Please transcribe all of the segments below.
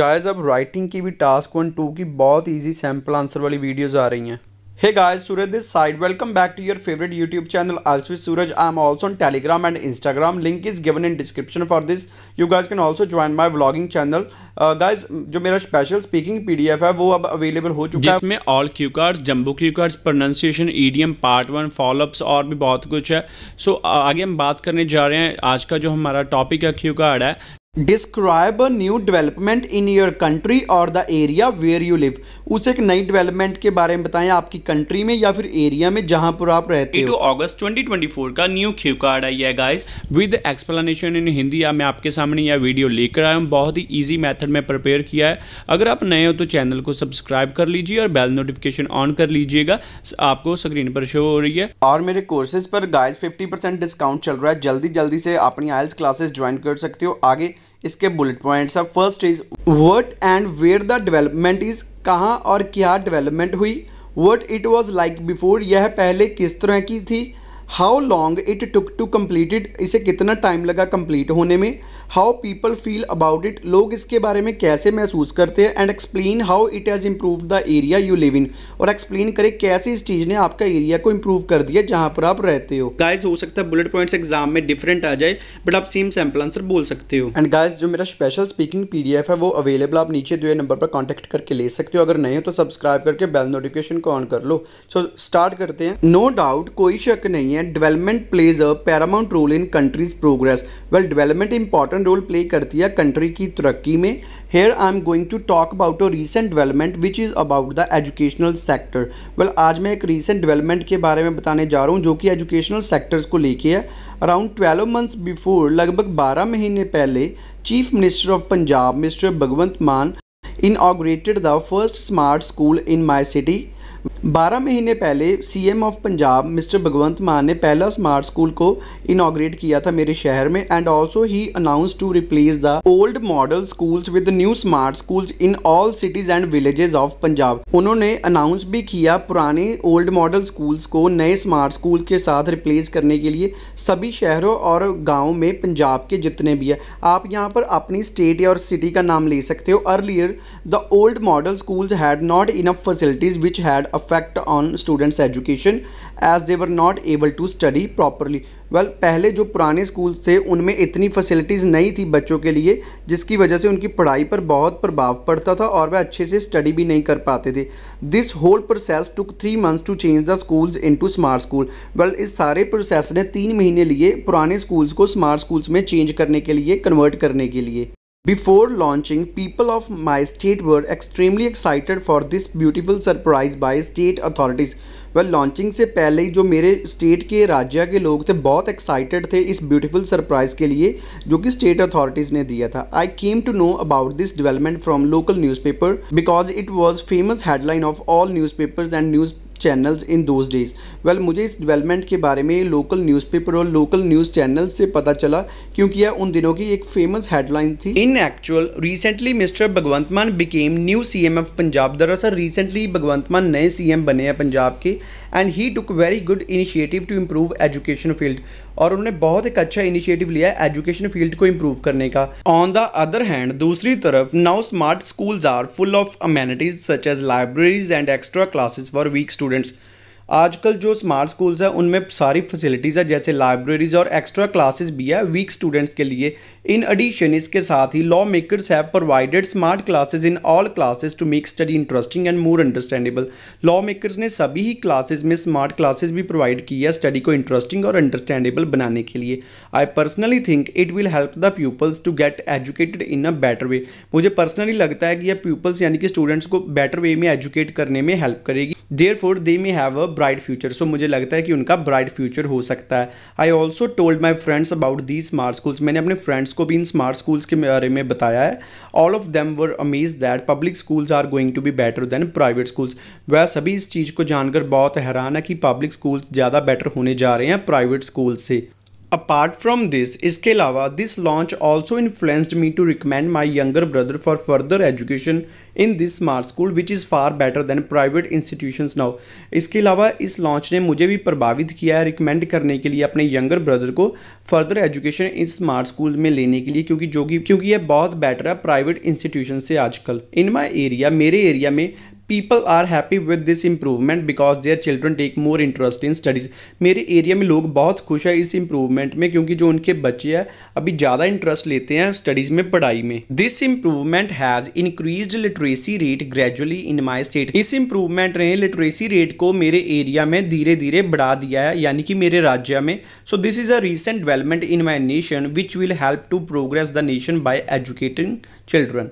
Guys अब writing की भी टास्क वन टू की बहुत ईजी सैम्पल आंसर वाली वीडियोस आ रही हैं hey guys Suraj this side welcome back to your favourite YouTube channel अल्स Suraj I am also on Telegram and Instagram link is given in description for this you guys can also join my vlogging channel guys जो मेरा special speaking PDF है वो अब available हो चुका है जिसमें all Q card jumbo Q cards pronunciation EDM part one followups और भी बहुत कुछ है सो so, आगे हम बात करने जा रहे हैं आज का जो हमारा टॉपिक है क्यू कार्ड है describe a new development in your country or the area where you live उस एक नई डेवलपमेंट के बारे में बताएं आपकी कंट्री में या फिर एरिया में जहां पर आप रहते हो अगस्त 2024 का न्यू क्यू कार्ड आई है guys with explanation in Hindi या मैं आपके सामने यह वीडियो लेकर आया हूं बहुत ही ईजी मैथड में प्रिपेयर किया है अगर आप नए हो तो चैनल को सब्सक्राइब कर लीजिए और बेल नोटिफिकेशन ऑन कर लीजिएगा आपको स्क्रीन पर शो हो रही है और मेरे कोर्सेज पर गाइज फिफ्टी डिस्काउंट चल रहा है जल्दी जल्दी से अपनी आयल्स क्लासेस ज्वाइन कर सकते हो आगे इसके बुलेट पॉइंट्स हैं first is what and where the development is कहाँ और क्या डेवलपमेंट हुई what it was like before यह पहले किस तरह की थी how long it took to it इसे कितना टाइम लगा कम्प्लीट होने में how people feel about it लोग इसके बारे में कैसे महसूस करते हैं and explain how it has improve the area you live in और एक्सप्लेन करें कैसे इस चीज़ ने आपका एरिया को इम्प्रूव कर दिया जहाँ पर आप रहते हो गाइज हो सकता है बुलेट पॉइंट्स एग्जाम में डिफरेंट आ जाए बट आप सेम सैम्पल आंसर बोल सकते हो एंड गाइज जो मेरा special speaking P D F है वो अवेलेबल आप नीचे दिए नंबर पर कॉन्टैक्ट करके ले सकते हो अगर नहीं हो तो सब्सक्राइब करके बेल नोटिफिकेशन को ऑन कर लो सो so, स्टार्ट करते हैं नो no डाउट कोई शक नहीं है हैं development plays a paramount role in country's progress well development important role play करती है कंट्री की तरक्की में here I am going to talk about a recent development which is about the educational sector well आज मैं एक recent development के बारे में बताने जा रहा हूँ जो कि एजुकेशनल सेक्टर्स को लेके है अराउंड ट्वेल्व मंथ्स बिफोर लगभग बारह महीने पहले chief minister of Punjab mister Bhagwant Mann inaugurated the first smart school in my city 12 महीने पहले CM of Punjab mister Bhagwant Mann ने पहला स्मार्ट स्कूल को इनाग्रेट किया था मेरे शहर में and also he announce to replace the old model schools with new smart schools in all cities and villages of Punjab उन्होंने अनाउंस भी किया पुराने ओल्ड मॉडल स्कूल्स को नए स्मार्ट स्कूल के साथ रिप्लेस करने के लिए सभी शहरों और गाँव में पंजाब के जितने भी है आप यहाँ पर अपनी स्टेट या और सिटी का नाम ले सकते हो earlier the old model schools had not enough facilities which had affect on students education as they were not able to study properly well पहले जो पुराने स्कूल थे उनमें इतनी फैसिलिटीज़ नहीं थी बच्चों के लिए जिसकी वजह से उनकी पढ़ाई पर बहुत प्रभाव पड़ता था और वह अच्छे से स्टडी भी नहीं कर पाते थे this whole process took three months to change the schools into smart school well इस सारे प्रोसेस ने तीन महीने लिए पुराने स्कूल्स को स्मार्ट स्कूल्स में चेंज करने के लिए कन्वर्ट करने के लिए Before launching, people of my state were extremely excited for this beautiful surprise by state authorities. Well launching से पहले ही जो मेरे स्टेट के राज्य के लोग थे बहुत एक्साइटेड थे इस ब्यूटीफुल सरप्राइज़ के लिए जो कि स्टेट अथॉरिटीज़ ने दिया था I came to know about this development from local newspaper because it was famous headline of all newspapers and news channels in those days well मुझे इस डेवलपमेंट के बारे में लोकल न्यूज़पेपर और लोकल न्यूज़ चैनल से पता चला क्योंकि यह उन दिनों की एक फेमस हेडलाइन थी in actual recently mister Bhagwant Mann became new C M of Punjab दरअसल रिसेंटली भगवंत मान नए सी एम बने हैं पंजाब के and he took very good initiative to improve education field और उन्होंने बहुत एक अच्छा इनिशिएटिव लिया है एजुकेशन फील्ड को इम्प्रूव करने का ऑन द अदर हैंड दूसरी तरफ now smart schools are full of amenities such as libraries and extra classes for weak student students आजकल जो स्मार्ट स्कूल्स हैं उनमें सारी फैसिलिटीज़ है जैसे लाइब्रेरीज़ और एक्स्ट्रा क्लासेस भी है वीक स्टूडेंट्स के लिए इन एडिशन इसके साथ ही law makers have provided smart classes in all classes to make study interesting and more understandable law makers ने सभी ही क्लासेज में स्मार्ट क्लासेज भी प्रोवाइड की है स्टडी को इंटरेस्टिंग और अंडरस्टैंडेबल बनाने के लिए I personally think it will help the peoples to get educated in a better way मुझे पर्सनली लगता है कि यह पीपल्स यानी कि स्टूडेंट्स को बेटर वे में एजुकेट करने में हेल्प करेगी therefore they may have a bright future so मुझे लगता है कि उनका ब्राइट फ्यूचर हो सकता है I also told my friends about the smart schools मैंने अपने फ्रेंड्स को भी इन स्मार्ट स्कूल्स के बारे में बताया है all of them were amaze that public schools are going to be better than private schools वह सभी इस चीज़ को जानकर बहुत हैरान है कि पब्लिक स्कूल्स ज़्यादा बेटर होने जा रहे हैं प्राइवेट स्कूल से अपार्ट फ्रॉम दिस इसके अलावा this launch also influenced me to recommend my younger brother for further education in this smart school which is far better than private institution now इसके अलावा इस लॉन्च ने मुझे भी प्रभावित किया है रिकमेंड करने के लिए अपने यंगर ब्रदर को further education in smart school में लेने के लिए क्योंकि जो कि क्योंकि यह बहुत बेटर है प्राइवेट इंस्टीट्यूशन से आजकल इन माई एरिया मेरे एरिया में people are happy with this improvement because their children take more interest in studies मेरे एरिया में लोग बहुत खुश है इस इम्प्रूवमेंट में क्योंकि जो उनके बच्चे हैं अभी ज़्यादा इंटरेस्ट लेते हैं स्टडीज़ में पढ़ाई में this improvement has increase literacy rate gradually in my state इस इंप्रूवमेंट ने लिटरेसी रेट को मेरे एरिया में धीरे धीरे बढ़ा दिया है यानी कि मेरे राज्य में so this is a recent development in my nation which will help to progress the nation by educating children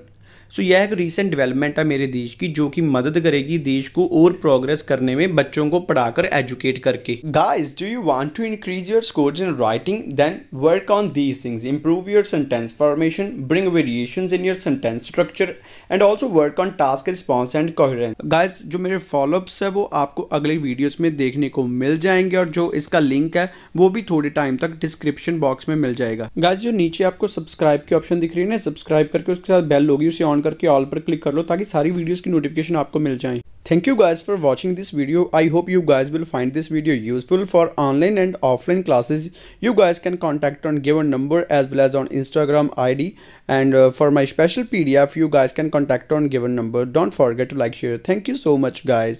so यह एक रिसेंट डेवलपमेंट है मेरे देश की जो कि मदद करेगी देश को और प्रोग्रेस करने में बच्चों को पढ़ाकर एजुकेट करके guys do you want to increase your score in writing then work on these things improve your sentence formation bring variation in your sentence structure and also work on task response and coherence guys जो मेरे follow-ups है वो आपको अगले videos में देखने को मिल जाएंगे और जो इसका लिंक है वो भी थोड़े टाइम तक डिस्क्रिप्शन बॉक्स में मिल जाएगा गाइज जो नीचे आपको सब्सक्राइब की ऑप्शन दिख रही है ना सब्सक्राइब करके उसके साथ बेल होगी उसे ऑन ऑन करके ऑल पर क्लिक कर लो ताकि सारी वीडियोज़ की नोटिफिकेशन आपको मिल जाए thank you guys for watching this video I hope you guys will find this video useful for online and offline classes you guys can contact on given number as well as on Instagram I D and for my special P D F you guys can contact on given number don't forget to like share thank you so much guys